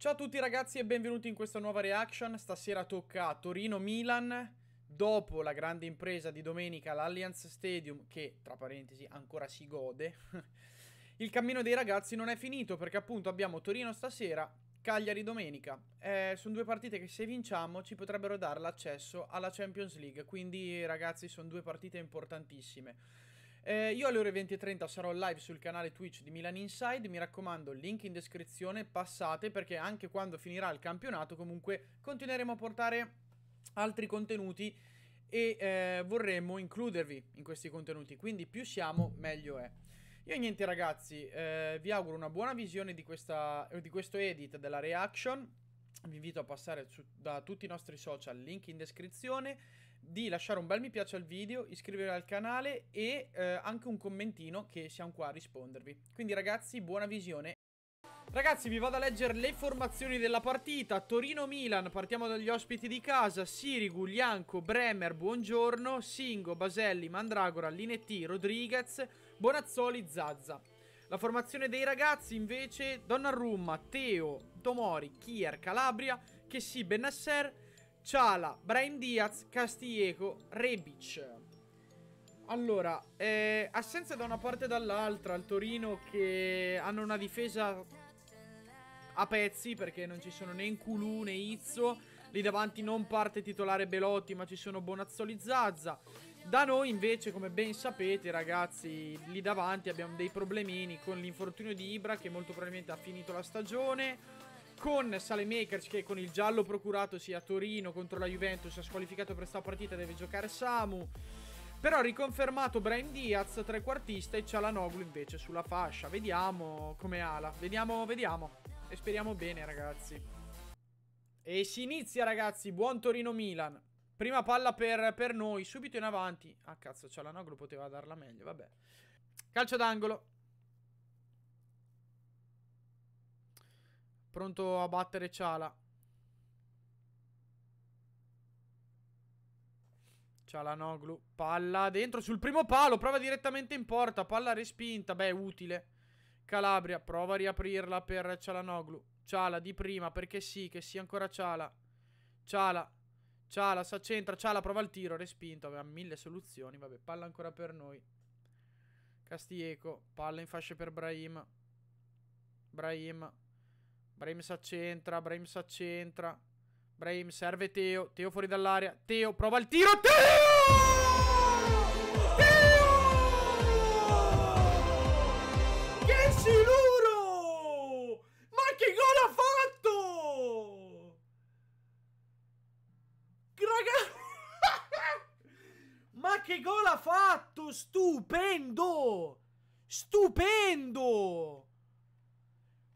Ciao a tutti ragazzi e benvenuti in questa nuova reaction. Stasera tocca a Torino-Milan. Dopo la grande impresa di domenica all'Allianz Stadium, che tra parentesi ancora si gode, il cammino dei ragazzi non è finito perché appunto abbiamo Torino stasera, Cagliari domenica. Eh, sono due partite che se vinciamo ci potrebbero dare l'accesso alla Champions League, quindi ragazzi sono due partite importantissime. Eh, io alle ore 20.30 sarò live sul canale Twitch di Milan Inside, mi raccomando, link in descrizione, passate perché anche quando finirà il campionato comunque continueremo a portare altri contenuti e eh, vorremmo includervi in questi contenuti, quindi più siamo meglio è. Io niente ragazzi, eh, vi auguro una buona visione di, questa, di questo edit della reaction, vi invito a passare su, da tutti i nostri social, link in descrizione di lasciare un bel mi piace al video, iscrivervi al canale e eh, anche un commentino che siamo qua a rispondervi. Quindi ragazzi, buona visione. Ragazzi, vi vado a leggere le formazioni della partita. Torino-Milan, partiamo dagli ospiti di casa. Sirigu, Lianco, Bremer, Buongiorno, Singo, Baselli, Mandragora, Linetti, Rodriguez, Bonazzoli, Zazza. La formazione dei ragazzi invece Donnarumma, Teo, Tomori, Kier, Calabria, Chessy, Benasser, Ciala, Brian Diaz, Castilleco, Rebic. Allora, eh, assenza da una parte e dall'altra Il Torino che hanno una difesa a pezzi perché non ci sono né Inculù né Izzo. Lì davanti non parte titolare Belotti ma ci sono Bonazzoli Zazza. Da noi invece, come ben sapete ragazzi, lì davanti abbiamo dei problemini con l'infortunio di Ibra che molto probabilmente ha finito la stagione con Sale Makers che con il giallo procuratosi a Torino contro la Juventus ha squalificato per sta partita, deve giocare Samu. Però riconfermato Brian Diaz, trequartista, e Cialanoglu invece sulla fascia. Vediamo come ala. Vediamo, vediamo. E speriamo bene, ragazzi. E si inizia, ragazzi. Buon Torino-Milan. Prima palla per, per, noi, subito in avanti. Ah, cazzo, Cialanoglu poteva darla meglio, vabbè. Calcio d'angolo. Pronto a battere Ciala. Cialanoglu. Palla dentro sul primo palo. Prova direttamente in porta. Palla respinta. Beh, utile. Calabria. Prova a riaprirla per Cialanoglu. Ciala di prima perché sì, che sia ancora Ciala. Ciala. Ciala, sa centra. Ciala prova il tiro. Respinto. Aveva mille soluzioni. Vabbè, palla ancora per noi. Castieco. Palla in fascia per Brahim. Brahim. Brahim accentra, Brahim accentra. Brahim serve Teo, Teo fuori dall'area. Teo prova il tiro, Teo! Teo! Che siluro! Ma che gol ha fatto! Raga! Ma che gol ha fatto! Stupendo! Stupendo!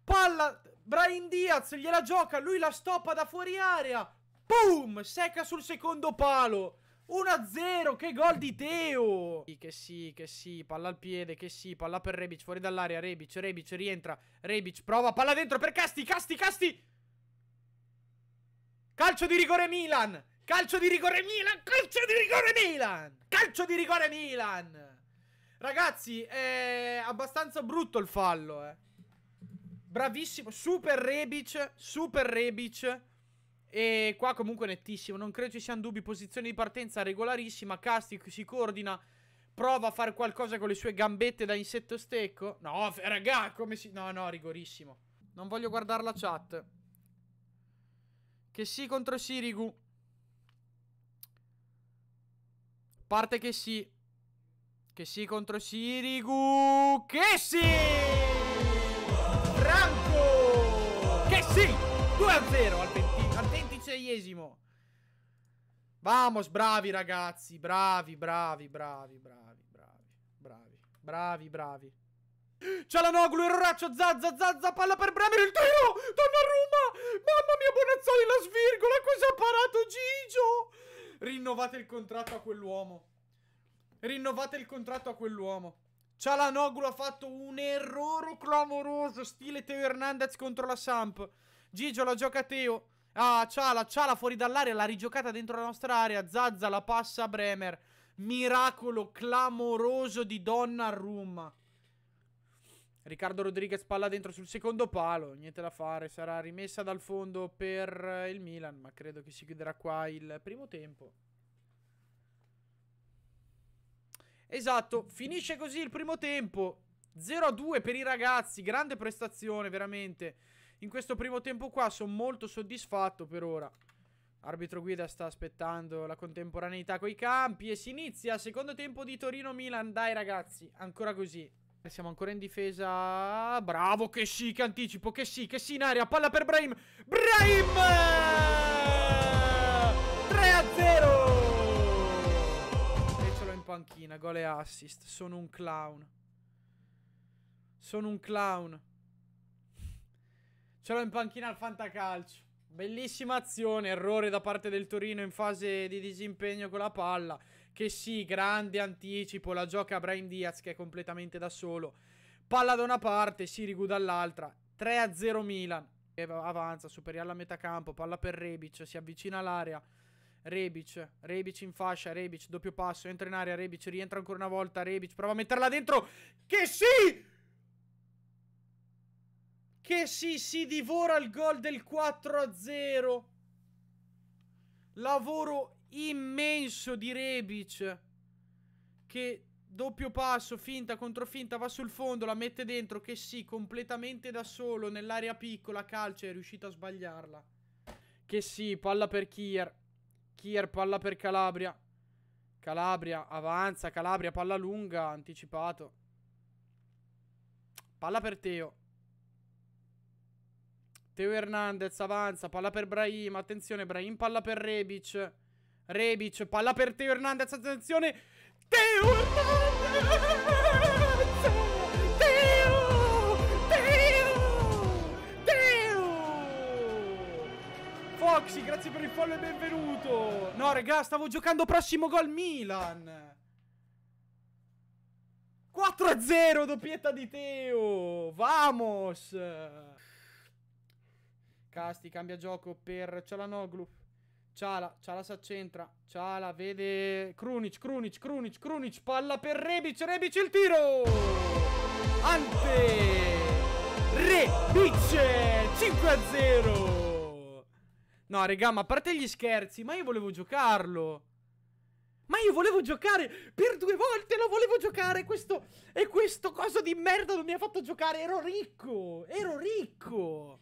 Palla... Brian Diaz gliela gioca, lui la stoppa da fuori area. Boom! Secca sul secondo palo. 1-0, che gol di Teo! che sì, che sì, palla al piede, che sì, palla per Rebic, fuori dall'area, Rebic, Rebic, rientra, Rebic, prova, palla dentro per Casti, Casti, Casti! Calcio di rigore Milan! Calcio di rigore Milan! Calcio di rigore Milan! Calcio di rigore Milan! Ragazzi, è abbastanza brutto il fallo, eh. Bravissimo, super Rebic, super Rebic. E qua comunque nettissimo, non credo ci siano dubbi, posizione di partenza regolarissima, Castic si coordina, prova a fare qualcosa con le sue gambette da insetto stecco. No, raga, come si... No, no, rigorissimo. Non voglio guardare la chat. Che sì contro Sirigu. Parte che sì. Che sì contro Sirigu. Che sì! Sì, 2 a 0 al, 20, al 26esimo. Vamos, bravi ragazzi, bravi, bravi, bravi, bravi, bravi, bravi, bravi, bravi. C'è la Noglu, erroraccio, zazza, zazza, palla per Bremer, il tiro, Donnarumma, mamma mia Bonazzoli, la svirgola, cosa ha parato Gigio? Rinnovate il contratto a quell'uomo, rinnovate il contratto a quell'uomo. Cialanoglu ha fatto un errore clamoroso, stile Teo Hernandez contro la Samp. Gigio la gioca Teo. Ah, Ciala, Ciala fuori dall'area, l'ha rigiocata dentro la nostra area. Zazza la passa a Bremer. Miracolo clamoroso di Donnarumma. Riccardo Rodriguez palla dentro sul secondo palo, niente da fare, sarà rimessa dal fondo per il Milan, ma credo che si chiuderà qua il primo tempo. Esatto, finisce così il primo tempo. 0-2 per i ragazzi, grande prestazione veramente. In questo primo tempo qua sono molto soddisfatto per ora. Arbitro guida sta aspettando la contemporaneità coi campi e si inizia secondo tempo di Torino-Milan. Dai ragazzi, ancora così. Siamo ancora in difesa. Bravo, che sì, che anticipo, che sì, che sì in aria. Palla per Brahim. Brahim! 3-0! panchina, gol e assist. Sono un clown. Sono un clown. Ce l'ho in panchina al fantacalcio. Bellissima azione, errore da parte del Torino in fase di disimpegno con la palla. Che sì, grande anticipo, la gioca Brian Diaz che è completamente da solo. Palla da una parte, Sirigu dall'altra. 3-0 Milan. Avanza, superiamo la metà campo, palla per Rebic, si avvicina all'area. Rebic, Rebic in fascia, Rebic, doppio passo, entra in area, Rebic, rientra ancora una volta, Rebic, prova a metterla dentro, che sì! Che sì, si divora il gol del 4-0. Lavoro immenso di Rebic, che doppio passo, finta, contro finta, va sul fondo, la mette dentro, che sì, completamente da solo, nell'area piccola, calcio, è riuscito a sbagliarla. Che sì, palla per Kier. Kier, palla per Calabria. Calabria, avanza. Calabria, palla lunga, anticipato. Palla per Teo. Teo Hernandez avanza, palla per Brahim, attenzione Brahim, palla per Rebic. Rebic, palla per Teo Hernandez, attenzione. Teo Hernandez. grazie per il follow e benvenuto. No, regà, stavo giocando prossimo gol Milan. 4-0, doppietta di Teo. Vamos. Casti, cambia gioco per Cialanoglu. Ciala, Ciala si accentra. Ciala vede Krunic, Krunic, Krunic, Krunic. Palla per Rebic, Rebic il tiro. Ante. Rebic 5-0. No, regà, ma a parte gli scherzi, ma io volevo giocarlo. Ma io volevo giocare per due volte, lo volevo giocare questo... E questo coso di merda non mi ha fatto giocare, ero ricco, ero ricco.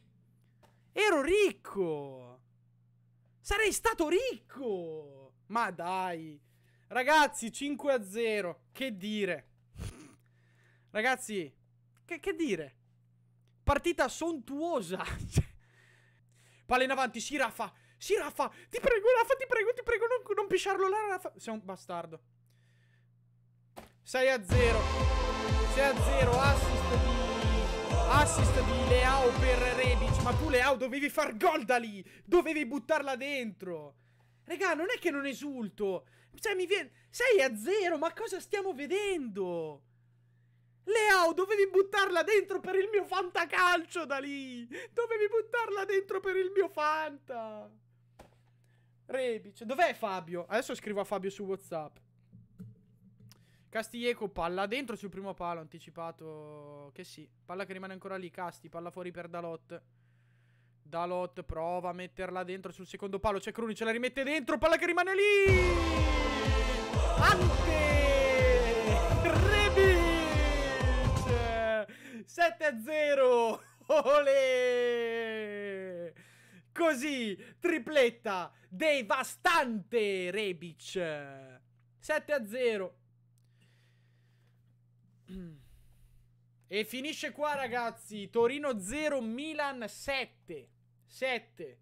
Ero ricco. Sarei stato ricco. Ma dai. Ragazzi, 5 a 0. Che dire. Ragazzi, che, che dire. Partita sontuosa. Cioè, Palla in avanti, sì Rafa, sì Rafa, ti prego Rafa, ti prego, ti prego, non, non pisciarlo là Rafa. Sei un bastardo. 6 a 0. 6 a 0, assist di... Assist di Leao per Rebic, ma tu Leao dovevi far gol da lì, dovevi buttarla dentro. Regà, non è che non esulto. Cioè, mi viene... 6 a 0, ma cosa stiamo vedendo? Leao, dovevi buttarla dentro per il mio fantacalcio da lì! Dovevi buttarla dentro per il mio fanta! Rebic, dov'è Fabio? Adesso scrivo a Fabio su Whatsapp. Castiglieco, palla dentro sul primo palo, anticipato che sì. Palla che rimane ancora lì, Casti, palla fuori per Dalot. Dalot prova a metterla dentro sul secondo palo, c'è Cruni, ce la rimette dentro, palla che rimane lì! Ante! Re 7-0! Olè! Così, tripletta devastante Rebic. 7-0. E finisce qua, ragazzi. Torino 0, Milan 7. 7.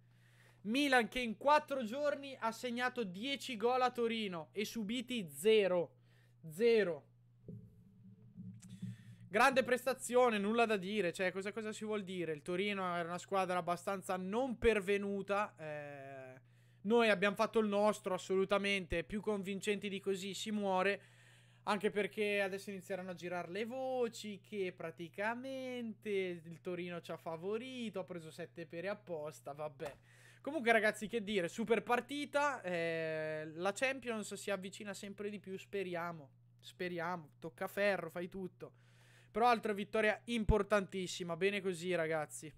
Milan che in 4 giorni ha segnato 10 gol a Torino e subiti 0. 0. Grande prestazione, nulla da dire. Cioè, cosa, cosa ci vuol dire? Il Torino era una squadra abbastanza non pervenuta. Eh, noi abbiamo fatto il nostro, assolutamente. Più convincenti di così si muore. Anche perché adesso inizieranno a girare le voci che praticamente il Torino ci ha favorito, ha preso 7 pere apposta, vabbè. Comunque ragazzi che dire, super partita, eh, la Champions si avvicina sempre di più, speriamo, speriamo, tocca ferro, fai tutto. Però altra vittoria importantissima. Bene così, ragazzi.